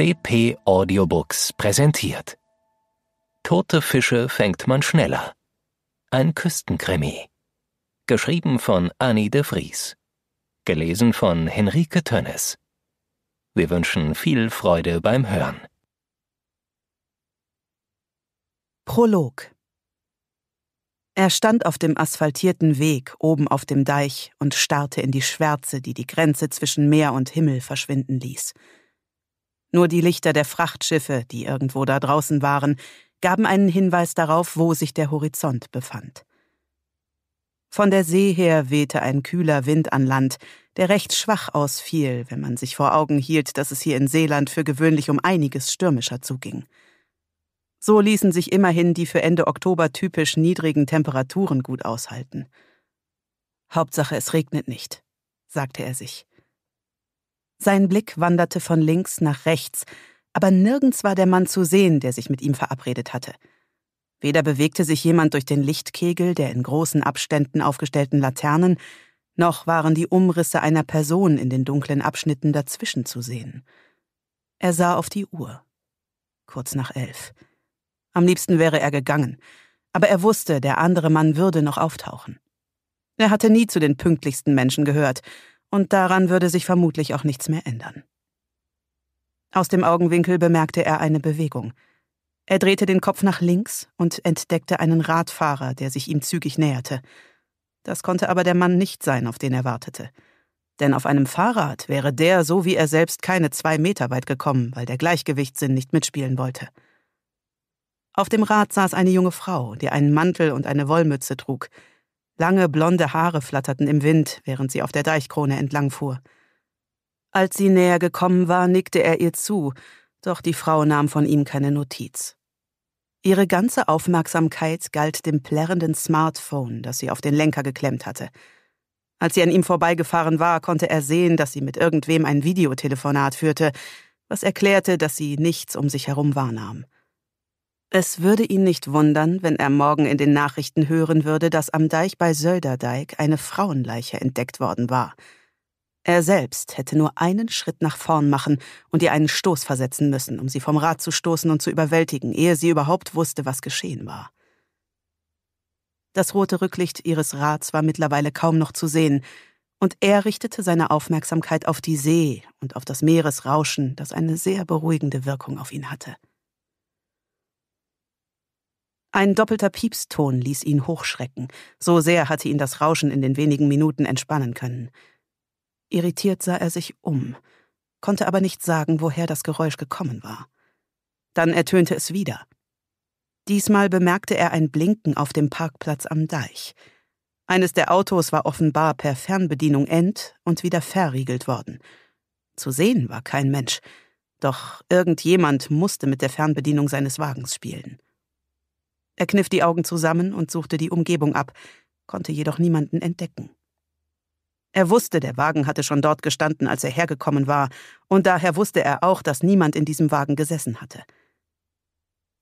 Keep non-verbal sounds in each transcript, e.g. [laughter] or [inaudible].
DP Audiobooks präsentiert. Tote Fische fängt man schneller. Ein Küstenkrimi. Geschrieben von Annie de Vries. Gelesen von Henrike Tönnes. Wir wünschen viel Freude beim Hören. Prolog. Er stand auf dem asphaltierten Weg oben auf dem Deich und starrte in die Schwärze, die die Grenze zwischen Meer und Himmel verschwinden ließ. Nur die Lichter der Frachtschiffe, die irgendwo da draußen waren, gaben einen Hinweis darauf, wo sich der Horizont befand. Von der See her wehte ein kühler Wind an Land, der recht schwach ausfiel, wenn man sich vor Augen hielt, dass es hier in Seeland für gewöhnlich um einiges stürmischer zuging. So ließen sich immerhin die für Ende Oktober typisch niedrigen Temperaturen gut aushalten. Hauptsache, es regnet nicht, sagte er sich. Sein Blick wanderte von links nach rechts, aber nirgends war der Mann zu sehen, der sich mit ihm verabredet hatte. Weder bewegte sich jemand durch den Lichtkegel der in großen Abständen aufgestellten Laternen, noch waren die Umrisse einer Person in den dunklen Abschnitten dazwischen zu sehen. Er sah auf die Uhr. Kurz nach elf. Am liebsten wäre er gegangen, aber er wusste, der andere Mann würde noch auftauchen. Er hatte nie zu den pünktlichsten Menschen gehört, und daran würde sich vermutlich auch nichts mehr ändern. Aus dem Augenwinkel bemerkte er eine Bewegung. Er drehte den Kopf nach links und entdeckte einen Radfahrer, der sich ihm zügig näherte. Das konnte aber der Mann nicht sein, auf den er wartete. Denn auf einem Fahrrad wäre der, so wie er selbst, keine zwei Meter weit gekommen, weil der Gleichgewichtssinn nicht mitspielen wollte. Auf dem Rad saß eine junge Frau, die einen Mantel und eine Wollmütze trug, Lange blonde Haare flatterten im Wind, während sie auf der Deichkrone entlangfuhr. Als sie näher gekommen war, nickte er ihr zu, doch die Frau nahm von ihm keine Notiz. Ihre ganze Aufmerksamkeit galt dem plärrenden Smartphone, das sie auf den Lenker geklemmt hatte. Als sie an ihm vorbeigefahren war, konnte er sehen, dass sie mit irgendwem ein Videotelefonat führte, was erklärte, dass sie nichts um sich herum wahrnahm. Es würde ihn nicht wundern, wenn er morgen in den Nachrichten hören würde, dass am Deich bei Sölderdeich eine Frauenleiche entdeckt worden war. Er selbst hätte nur einen Schritt nach vorn machen und ihr einen Stoß versetzen müssen, um sie vom Rad zu stoßen und zu überwältigen, ehe sie überhaupt wusste, was geschehen war. Das rote Rücklicht ihres Rats war mittlerweile kaum noch zu sehen, und er richtete seine Aufmerksamkeit auf die See und auf das Meeresrauschen, das eine sehr beruhigende Wirkung auf ihn hatte. Ein doppelter Piepston ließ ihn hochschrecken, so sehr hatte ihn das Rauschen in den wenigen Minuten entspannen können. Irritiert sah er sich um, konnte aber nicht sagen, woher das Geräusch gekommen war. Dann ertönte es wieder. Diesmal bemerkte er ein Blinken auf dem Parkplatz am Deich. Eines der Autos war offenbar per Fernbedienung ent- und wieder verriegelt worden. Zu sehen war kein Mensch, doch irgendjemand musste mit der Fernbedienung seines Wagens spielen. Er kniff die Augen zusammen und suchte die Umgebung ab, konnte jedoch niemanden entdecken. Er wusste, der Wagen hatte schon dort gestanden, als er hergekommen war, und daher wusste er auch, dass niemand in diesem Wagen gesessen hatte.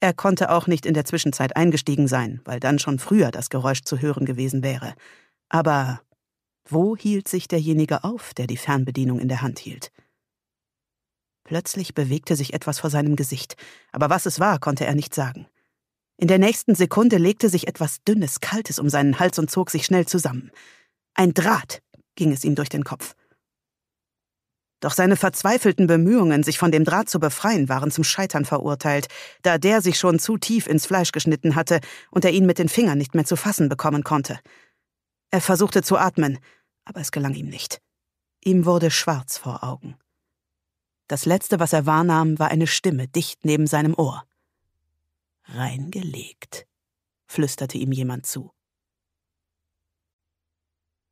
Er konnte auch nicht in der Zwischenzeit eingestiegen sein, weil dann schon früher das Geräusch zu hören gewesen wäre. Aber wo hielt sich derjenige auf, der die Fernbedienung in der Hand hielt? Plötzlich bewegte sich etwas vor seinem Gesicht, aber was es war, konnte er nicht sagen. In der nächsten Sekunde legte sich etwas Dünnes, Kaltes um seinen Hals und zog sich schnell zusammen. Ein Draht ging es ihm durch den Kopf. Doch seine verzweifelten Bemühungen, sich von dem Draht zu befreien, waren zum Scheitern verurteilt, da der sich schon zu tief ins Fleisch geschnitten hatte und er ihn mit den Fingern nicht mehr zu fassen bekommen konnte. Er versuchte zu atmen, aber es gelang ihm nicht. Ihm wurde schwarz vor Augen. Das Letzte, was er wahrnahm, war eine Stimme dicht neben seinem Ohr reingelegt, flüsterte ihm jemand zu.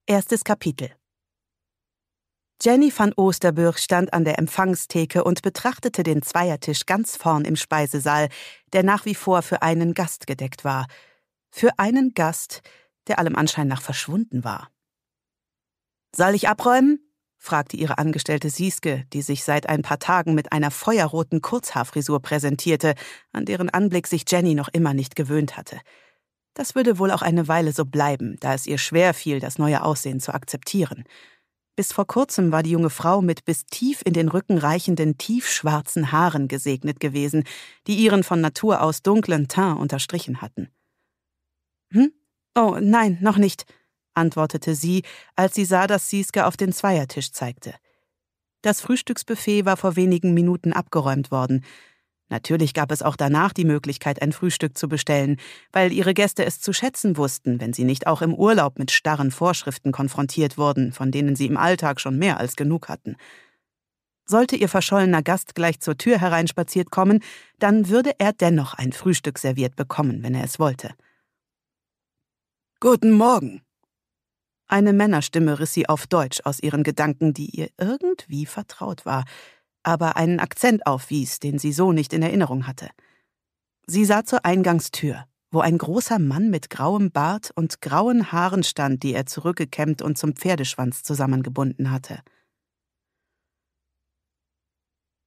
Erstes Kapitel Jenny van Osterbürg stand an der Empfangstheke und betrachtete den Zweiertisch ganz vorn im Speisesaal, der nach wie vor für einen Gast gedeckt war. Für einen Gast, der allem Anschein nach verschwunden war. Soll ich abräumen? fragte ihre Angestellte Sieske, die sich seit ein paar Tagen mit einer feuerroten Kurzhaarfrisur präsentierte, an deren Anblick sich Jenny noch immer nicht gewöhnt hatte. Das würde wohl auch eine Weile so bleiben, da es ihr schwer fiel, das neue Aussehen zu akzeptieren. Bis vor kurzem war die junge Frau mit bis tief in den Rücken reichenden tiefschwarzen Haaren gesegnet gewesen, die ihren von Natur aus dunklen Teint unterstrichen hatten. Hm? Oh, nein, noch nicht, antwortete sie, als sie sah, dass Sieske auf den Zweiertisch zeigte. Das Frühstücksbuffet war vor wenigen Minuten abgeräumt worden. Natürlich gab es auch danach die Möglichkeit, ein Frühstück zu bestellen, weil ihre Gäste es zu schätzen wussten, wenn sie nicht auch im Urlaub mit starren Vorschriften konfrontiert wurden, von denen sie im Alltag schon mehr als genug hatten. Sollte ihr verschollener Gast gleich zur Tür hereinspaziert kommen, dann würde er dennoch ein Frühstück serviert bekommen, wenn er es wollte. Guten Morgen, eine Männerstimme riss sie auf Deutsch aus ihren Gedanken, die ihr irgendwie vertraut war, aber einen Akzent aufwies, den sie so nicht in Erinnerung hatte. Sie sah zur Eingangstür, wo ein großer Mann mit grauem Bart und grauen Haaren stand, die er zurückgekämmt und zum Pferdeschwanz zusammengebunden hatte.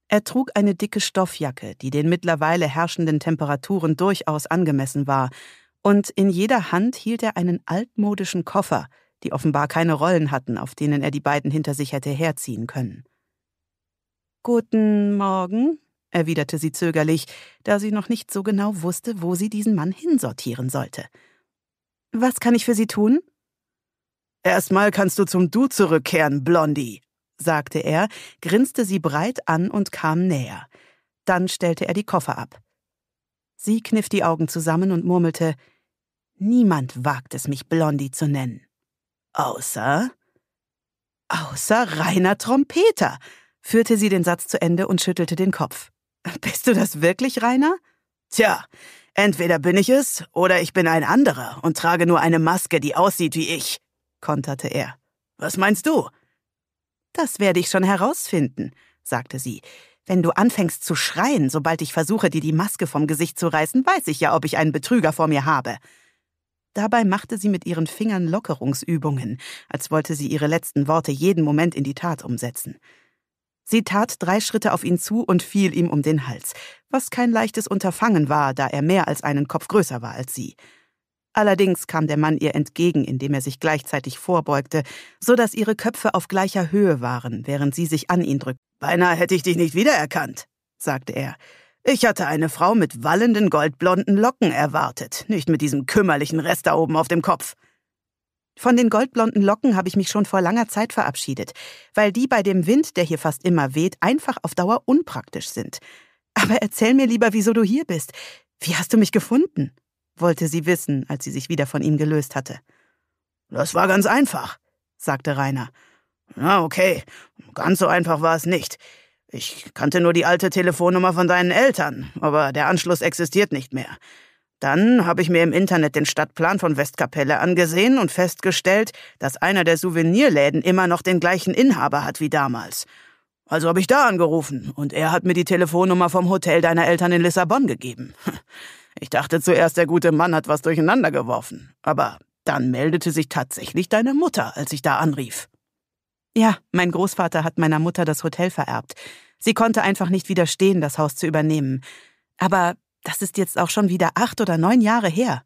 Er trug eine dicke Stoffjacke, die den mittlerweile herrschenden Temperaturen durchaus angemessen war, und in jeder Hand hielt er einen altmodischen Koffer – die offenbar keine Rollen hatten, auf denen er die beiden hinter sich hätte herziehen können. Guten Morgen, erwiderte sie zögerlich, da sie noch nicht so genau wusste, wo sie diesen Mann hinsortieren sollte. Was kann ich für Sie tun? Erstmal kannst du zum Du zurückkehren, Blondie, sagte er, grinste sie breit an und kam näher. Dann stellte er die Koffer ab. Sie kniff die Augen zusammen und murmelte Niemand wagt es, mich Blondie zu nennen. Außer. Außer reiner Trompeter, führte sie den Satz zu Ende und schüttelte den Kopf. [laughs] Bist du das wirklich, Rainer? Tja, entweder bin ich es oder ich bin ein anderer und trage nur eine Maske, die aussieht wie ich, konterte er. Was meinst du? Das werde ich schon herausfinden, sagte sie. Wenn du anfängst zu schreien, sobald ich versuche, dir die Maske vom Gesicht zu reißen, weiß ich ja, ob ich einen Betrüger vor mir habe. Dabei machte sie mit ihren Fingern Lockerungsübungen, als wollte sie ihre letzten Worte jeden Moment in die Tat umsetzen. Sie tat drei Schritte auf ihn zu und fiel ihm um den Hals, was kein leichtes Unterfangen war, da er mehr als einen Kopf größer war als sie. Allerdings kam der Mann ihr entgegen, indem er sich gleichzeitig vorbeugte, so dass ihre Köpfe auf gleicher Höhe waren, während sie sich an ihn drückte. Beinahe hätte ich dich nicht wiedererkannt, sagte er. Ich hatte eine Frau mit wallenden goldblonden Locken erwartet, nicht mit diesem kümmerlichen Rest da oben auf dem Kopf. Von den goldblonden Locken habe ich mich schon vor langer Zeit verabschiedet, weil die bei dem Wind, der hier fast immer weht, einfach auf Dauer unpraktisch sind. Aber erzähl mir lieber, wieso du hier bist. Wie hast du mich gefunden? wollte sie wissen, als sie sich wieder von ihm gelöst hatte. Das war ganz einfach, sagte Rainer. Na, okay, ganz so einfach war es nicht. Ich kannte nur die alte Telefonnummer von deinen Eltern, aber der Anschluss existiert nicht mehr. Dann habe ich mir im Internet den Stadtplan von Westkapelle angesehen und festgestellt, dass einer der Souvenirläden immer noch den gleichen Inhaber hat wie damals. Also habe ich da angerufen und er hat mir die Telefonnummer vom Hotel deiner Eltern in Lissabon gegeben. [laughs] Ich dachte zuerst, der gute Mann hat was durcheinander geworfen, aber dann meldete sich tatsächlich deine Mutter, als ich da anrief. Ja, mein Großvater hat meiner Mutter das Hotel vererbt. Sie konnte einfach nicht widerstehen, das Haus zu übernehmen. Aber das ist jetzt auch schon wieder acht oder neun Jahre her.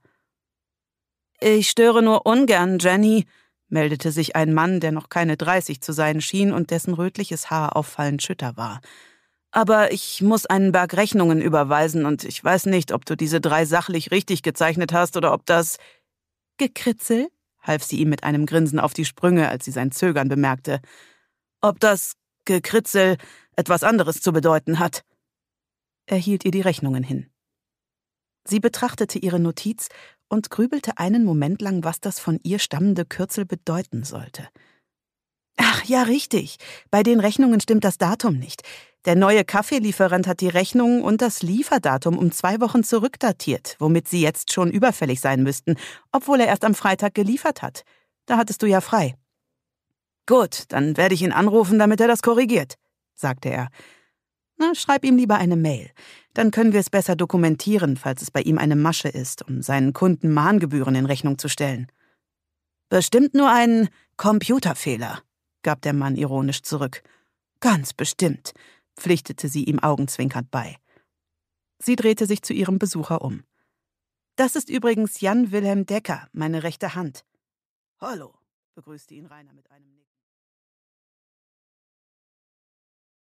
Ich störe nur ungern, Jenny, meldete sich ein Mann, der noch keine dreißig zu sein schien und dessen rötliches Haar auffallend schütter war. Aber ich muss einen Berg Rechnungen überweisen und ich weiß nicht, ob du diese drei sachlich richtig gezeichnet hast oder ob das. Gekritzel? half sie ihm mit einem Grinsen auf die Sprünge, als sie sein Zögern bemerkte. Ob das Gekritzel etwas anderes zu bedeuten hat. Er hielt ihr die Rechnungen hin. Sie betrachtete ihre Notiz und grübelte einen Moment lang, was das von ihr stammende Kürzel bedeuten sollte. Ach ja, richtig. Bei den Rechnungen stimmt das Datum nicht. Der neue Kaffeelieferant hat die Rechnung und das Lieferdatum um zwei Wochen zurückdatiert, womit sie jetzt schon überfällig sein müssten, obwohl er erst am Freitag geliefert hat. Da hattest du ja frei. Gut, dann werde ich ihn anrufen, damit er das korrigiert, sagte er. Na, schreib ihm lieber eine Mail. Dann können wir es besser dokumentieren, falls es bei ihm eine Masche ist, um seinen Kunden Mahngebühren in Rechnung zu stellen. Bestimmt nur ein Computerfehler, gab der Mann ironisch zurück. Ganz bestimmt pflichtete sie ihm augenzwinkernd bei. Sie drehte sich zu ihrem Besucher um. Das ist übrigens Jan Wilhelm Decker, meine rechte Hand. Hallo, begrüßte ihn Rainer mit einem Nick.